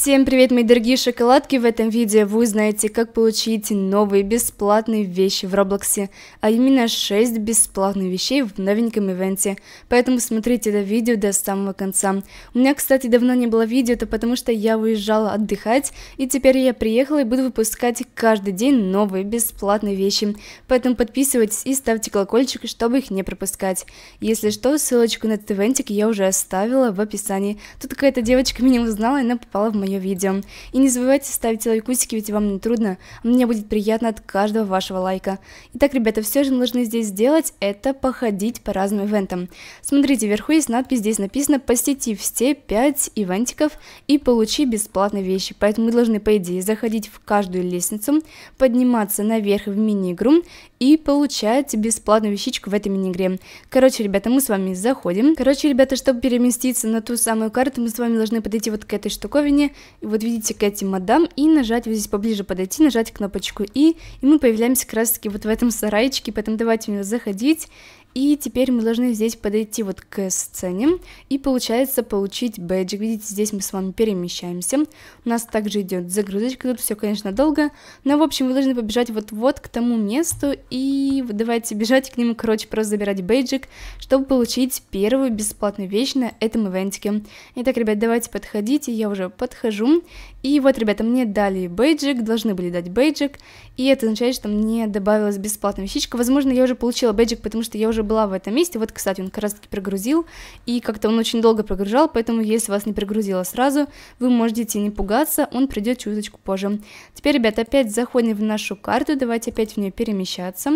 Всем привет, мои дорогие шоколадки! В этом видео вы узнаете, как получить новые бесплатные вещи в Роблоксе, а именно 6 бесплатных вещей в новеньком ивенте. Поэтому смотрите это видео до самого конца. У меня, кстати, давно не было видео, это потому что я уезжала отдыхать, и теперь я приехала и буду выпускать каждый день новые бесплатные вещи. Поэтому подписывайтесь и ставьте колокольчик, чтобы их не пропускать. Если что, ссылочку на этот ивентик я уже оставила в описании. Тут какая-то девочка меня узнала, и она попала в мою мое видео. И не забывайте ставить лайкусики, ведь вам не трудно, мне будет приятно от каждого вашего лайка. Итак, ребята, все, что мы должны здесь сделать, это походить по разным ивентам. Смотрите, вверху есть надпись, здесь написано «Посети все 5 ивентиков и получи бесплатные вещи». Поэтому мы должны, по идее, заходить в каждую лестницу, подниматься наверх в мини-игру и получать бесплатную вещичку в этой мини-игре. Короче, ребята, мы с вами заходим. Короче, ребята, чтобы переместиться на ту самую карту, мы с вами должны подойти вот к этой штуковине вот видите, к этим мадам, и нажать, вот здесь поближе подойти, нажать кнопочку «И», и мы появляемся как раз-таки вот в этом сарайчике, поэтому давайте в него заходить, и теперь мы должны здесь подойти вот к сцене и получается получить бэджик. Видите, здесь мы с вами перемещаемся. У нас также идет загрузочка, тут все, конечно, долго. Но, в общем, вы должны побежать вот-вот к тому месту и давайте бежать к нему, короче, просто забирать бэджик, чтобы получить первую бесплатную вещь на этом ивентике. Итак, ребят, давайте подходите, я уже подхожу. И вот, ребята, мне дали бейджик, должны были дать бейджик, и это означает, что мне добавилась бесплатная вещичка. Возможно, я уже получила бейджик, потому что я уже была в этом месте. Вот, кстати, он как раз-таки прогрузил, и как-то он очень долго прогружал, поэтому если вас не прогрузило сразу, вы можете не пугаться, он придет чуточку позже. Теперь, ребята, опять заходим в нашу карту, давайте опять в нее перемещаться,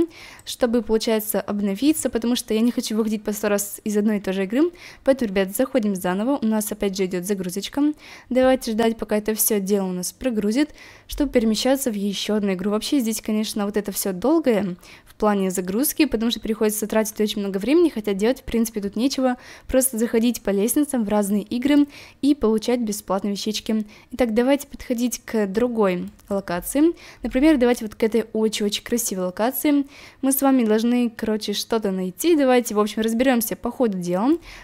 чтобы, получается, обновиться, потому что я не хочу выходить по 100 раз из одной и той же игры. Поэтому, ребят, заходим заново, у нас опять же идет загрузочка. Давайте ждать, пока это все все дело у нас прогрузит, чтобы перемещаться в еще одну игру. Вообще здесь, конечно, вот это все долгое в плане загрузки, потому что приходится тратить очень много времени, хотя делать, в принципе, тут нечего, просто заходить по лестницам в разные игры и получать бесплатные вещички. Итак, давайте подходить к другой локации. Например, давайте вот к этой очень-очень красивой локации. Мы с вами должны, короче, что-то найти. Давайте, в общем, разберемся по ходу дела.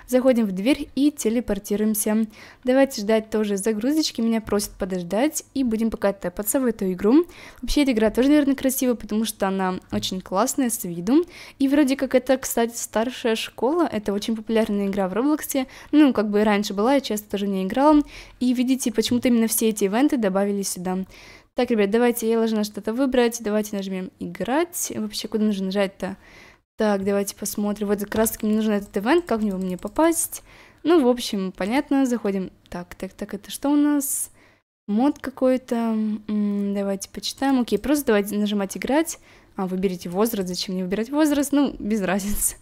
Заходим в дверь и телепортируемся. Давайте ждать тоже загрузочки. Меня просят подождать и будем пока тэпаться в эту игру. Вообще, эта игра тоже, наверное, красивая, потому что она очень классная с виду. И вроде как это, кстати, старшая школа, это очень популярная игра в Роблоксе. Ну, как бы и раньше была, я часто тоже не ней играла. И видите, почему-то именно все эти ивенты добавили сюда. Так, ребят, давайте я должна что-то выбрать. Давайте нажмем «Играть». Вообще, куда нужно нажать-то? Так, давайте посмотрим. Вот как раз-таки мне нужен этот ивент, как в него мне попасть. Ну, в общем, понятно, заходим. Так, так, так, это что у нас? мод какой-то. Давайте почитаем. Окей, просто давайте нажимать «Играть». А, выберите возраст. Зачем мне выбирать возраст? Ну, без разницы.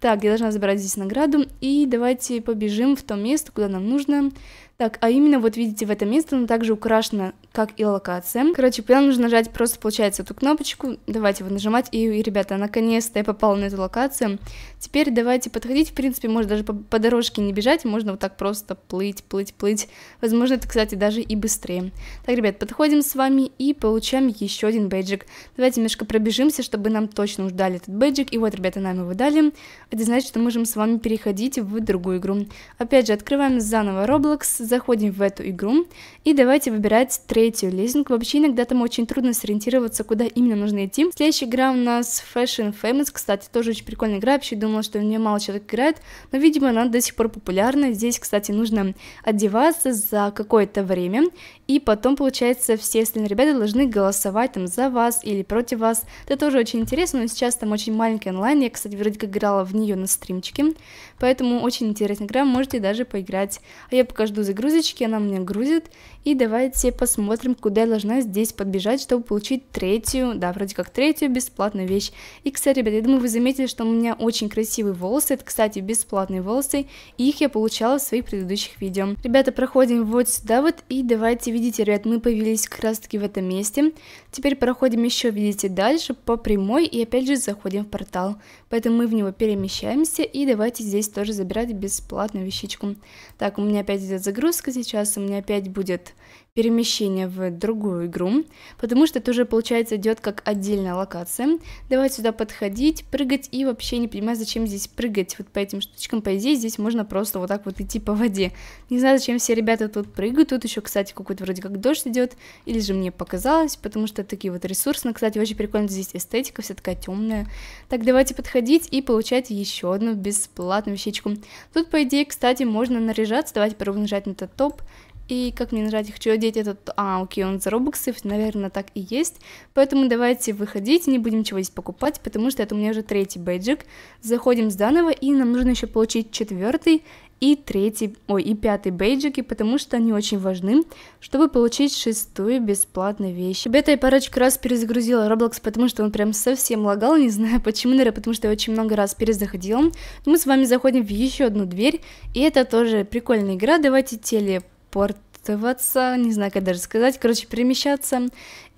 Так, я должна забрать здесь награду. И давайте побежим в то место, куда нам нужно. Так, а именно вот видите в это место, оно также украшено, как и локация. Короче, прям нужно нажать просто, получается, эту кнопочку. Давайте вот нажимать. И, и ребята, наконец-то я попала на эту локацию. Теперь давайте подходить. В принципе, можно даже по, по дорожке не бежать. Можно вот так просто плыть, плыть, плыть. Возможно, это, кстати, даже и быстрее. Так, ребят, подходим с вами и получаем еще один бейджик. Давайте немножко пробежимся, чтобы нам точно уж дали этот бейджик. И вот, ребята, нам его дали. Это значит, что мы можем с вами переходить в другую игру. Опять же, открываем заново Roblox, заходим в эту игру и давайте выбирать третью лесенку. Вообще иногда там очень трудно сориентироваться, куда именно нужно идти. Следующая игра у нас Fashion Famous, кстати, тоже очень прикольная игра, вообще думала, что в нее мало человек играет, но, видимо, она до сих пор популярна. Здесь, кстати, нужно одеваться за какое-то время, и потом, получается, все остальные ребята должны голосовать там за вас или против вас. Это тоже очень интересно, но сейчас там очень маленький онлайн, я, кстати, вроде как играла в нее на стримчике, поэтому очень интересная игра, можете даже поиграть. А я пока жду за грузочки она мне грузит. И давайте посмотрим, куда я должна здесь подбежать, чтобы получить третью, да, вроде как третью бесплатную вещь. И, кстати, ребят, я думаю, вы заметили, что у меня очень красивые волосы. Это, кстати, бесплатные волосы. И их я получала в своих предыдущих видео. Ребята, проходим вот сюда вот. И давайте, видите, ребят, мы появились как раз-таки в этом месте. Теперь проходим еще, видите, дальше по прямой. И опять же заходим в портал. Поэтому мы в него перемещаемся. И давайте здесь тоже забирать бесплатную вещичку. Так, у меня опять идет загрузка перезагрузка сейчас, у меня опять будет перемещение в другую игру, потому что это уже, получается, идет как отдельная локация. Давай сюда подходить, прыгать и вообще не понимаю, зачем здесь прыгать вот по этим штучкам. По идее, здесь можно просто вот так вот идти по воде. Не знаю, зачем все ребята тут прыгают. Тут еще, кстати, какой-то вроде как дождь идет, или же мне показалось, потому что такие вот ресурсные. Кстати, очень прикольно здесь эстетика, вся такая темная. Так, давайте подходить и получать еще одну бесплатную вещичку. Тут, по идее, кстати, можно наряжаться. Давайте пробуем нажать на этот топ, и как мне нажать, я хочу одеть этот... А, окей, он за робоксы, наверное, так и есть. Поэтому давайте выходить, не будем чего здесь покупать, потому что это у меня уже третий бейджик. Заходим с данного, и нам нужно еще получить четвертый и третий, ой, и пятый бейджики, потому что они очень важны, чтобы получить шестую бесплатную вещь. Бета я парочку раз перезагрузила Roblox, потому что он прям совсем лагал, не знаю почему, наверное, потому что я очень много раз перезаходила. мы с вами заходим в еще одну дверь, и это тоже прикольная игра, давайте телепортироваться, не знаю, как даже сказать, короче, перемещаться.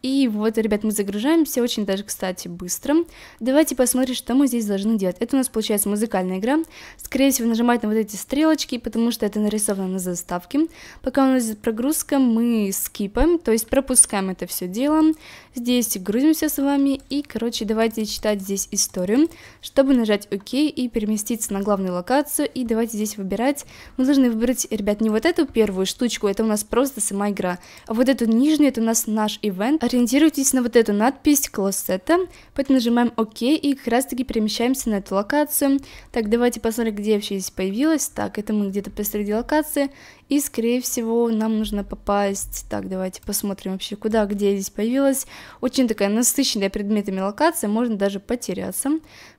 И вот, ребят, мы загружаемся очень даже, кстати, быстро. Давайте посмотрим, что мы здесь должны делать. Это у нас получается музыкальная игра. Скорее всего, нажимать на вот эти стрелочки, потому что это нарисовано на заставке. Пока у нас здесь прогрузка, мы скипаем, то есть пропускаем это все дело. Здесь грузимся с вами и, короче, давайте читать здесь историю, чтобы нажать ОК и переместиться на главную локацию. И давайте здесь выбирать. Мы должны выбрать, ребят, не вот эту первую штучку, это у нас просто сама игра, а вот эту нижнюю, это у нас наш ивент ориентируйтесь на вот эту надпись «Клоссета», поэтому нажимаем «Ок» и как раз-таки перемещаемся на эту локацию. Так, давайте посмотрим, где вообще здесь появилась. Так, это мы где-то посреди локации, и, скорее всего, нам нужно попасть... Так, давайте посмотрим вообще, куда, где здесь появилась. Очень такая насыщенная предметами локация, можно даже потеряться.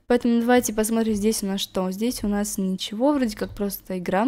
Поэтому давайте посмотрим, здесь у нас что. Здесь у нас ничего, вроде как просто игра.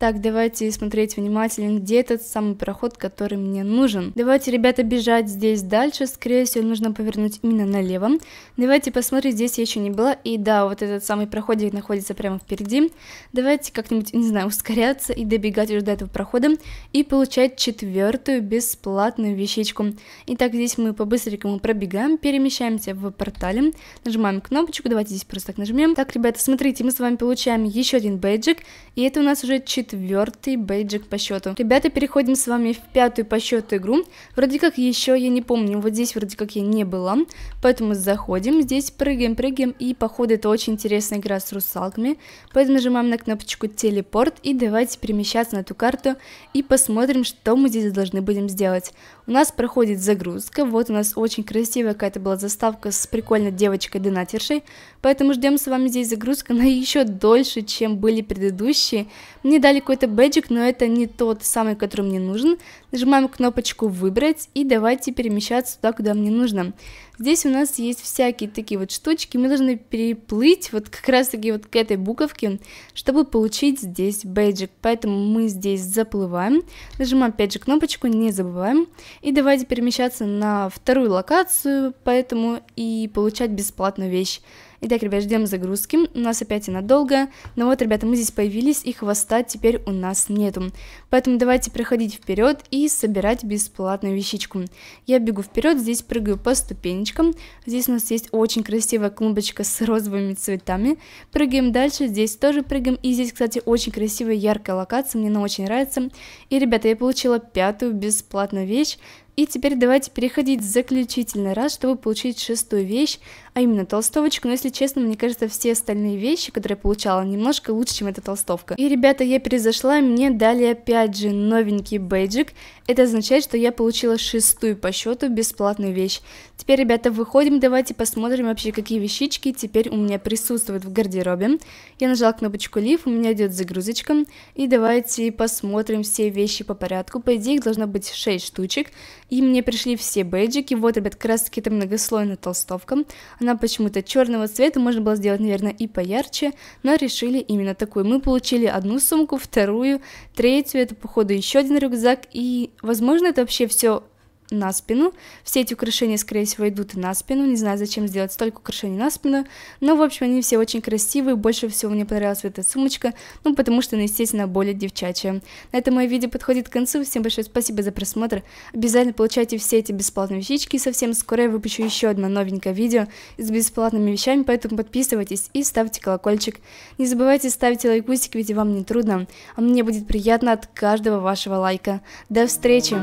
Так, давайте смотреть внимательно, где этот самый проход, который мне нужен. Давайте, ребята, бежать здесь дальше. Скорее всего, нужно повернуть именно налево. Давайте посмотрим, здесь я еще не была. И да, вот этот самый проходик находится прямо впереди. Давайте как-нибудь, не знаю, ускоряться и добегать уже до этого прохода. И получать четвертую бесплатную вещичку. Итак, здесь мы по-быстренькому пробегаем, перемещаемся в портале. Нажимаем кнопочку, давайте здесь просто так нажмем. Так, ребята, смотрите, мы с вами получаем еще один бейджик. И это у нас уже 4 четвертый бейджик по счету. Ребята, переходим с вами в пятую по счету игру. Вроде как еще я не помню, вот здесь вроде как я не была, поэтому заходим, здесь прыгаем, прыгаем, и походу это очень интересная игра с русалками, поэтому нажимаем на кнопочку телепорт и давайте перемещаться на эту карту и посмотрим, что мы здесь должны будем сделать. У нас проходит загрузка, вот у нас очень красивая какая-то была заставка с прикольной девочкой-донатершей, поэтому ждем с вами здесь загрузка на еще дольше, чем были предыдущие. Мне дали взяли какой-то бэджик, но это не тот самый, который мне нужен. Нажимаем кнопочку «Выбрать» и давайте перемещаться туда, куда мне нужно. Здесь у нас есть всякие такие вот штучки, мы должны переплыть вот как раз-таки вот к этой буковке, чтобы получить здесь бэджик. Поэтому мы здесь заплываем, нажимаем опять же кнопочку «Не забываем». И давайте перемещаться на вторую локацию, поэтому и получать бесплатную вещь. Итак, ребят, ждем загрузки. У нас опять она долгая. Но вот, ребята, мы здесь появились, и хвоста теперь у нас нету. Поэтому давайте проходить вперед и собирать бесплатную вещичку. Я бегу вперед, здесь прыгаю по ступенечкам. Здесь у нас есть очень красивая клумбочка с розовыми цветами. Прыгаем дальше, здесь тоже прыгаем. И здесь, кстати, очень красивая яркая локация, мне она очень нравится. И, ребята, я получила пятую бесплатную вещь и теперь давайте переходить в заключительный раз, чтобы получить шестую вещь, а именно толстовочку. Но если честно, мне кажется, все остальные вещи, которые я получала, немножко лучше, чем эта толстовка. И, ребята, я перезашла, мне дали опять же новенький бейджик. Это означает, что я получила шестую по счету бесплатную вещь. Теперь, ребята, выходим, давайте посмотрим вообще, какие вещички теперь у меня присутствуют в гардеробе. Я нажала кнопочку Leave, у меня идет загрузочка. И давайте посмотрим все вещи по порядку. По идее, их должно быть 6 штучек. И мне пришли все бэджики. Вот, ребят, как раз таки это многослойная толстовка. Она почему-то черного цвета, можно было сделать, наверное, и поярче, но решили именно такую. Мы получили одну сумку, вторую, третью, это, походу, еще один рюкзак. И, возможно, это вообще все на спину. Все эти украшения, скорее всего, идут на спину. Не знаю, зачем сделать столько украшений на спину. Но, в общем, они все очень красивые. Больше всего мне понравилась эта сумочка. Ну, потому что она, естественно, более девчачья. На этом мое видео подходит к концу. Всем большое спасибо за просмотр. Обязательно получайте все эти бесплатные вещички. Совсем скоро я выпущу еще одно новенькое видео с бесплатными вещами. Поэтому подписывайтесь и ставьте колокольчик. Не забывайте ставить лайкусик, ведь вам не трудно. А мне будет приятно от каждого вашего лайка. До встречи!